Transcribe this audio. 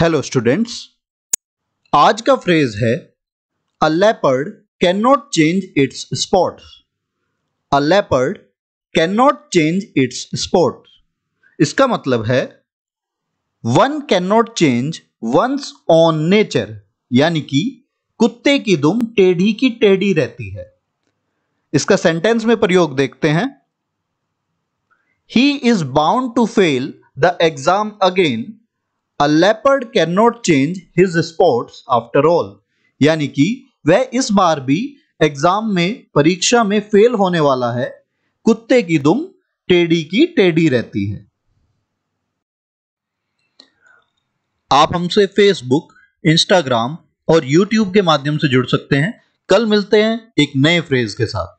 hello students आज का phrase है a leopard can not change its spot a leopard can not change its spot इसका मतलब है one can not change one's on nature यानी कि कुत्ते की दुम टेढ़ी की टेढ़ी रहती है इसका सेंटेंस में प्रयोग देखते हैं he is bound to fail the exam again a leopard can not change his sports after all यानी कि वह इस बार भी एग्जाम में परीक्षा में फेल होने वाला है कुत्ते की दुम टेडी की टेडी रहती है आप हमसे फेसबुक इंस्टाग्राम और यूट्यूब के माध्यम से जुड़ सकते हैं कल मिलते हैं एक नए फ्रेज के साथ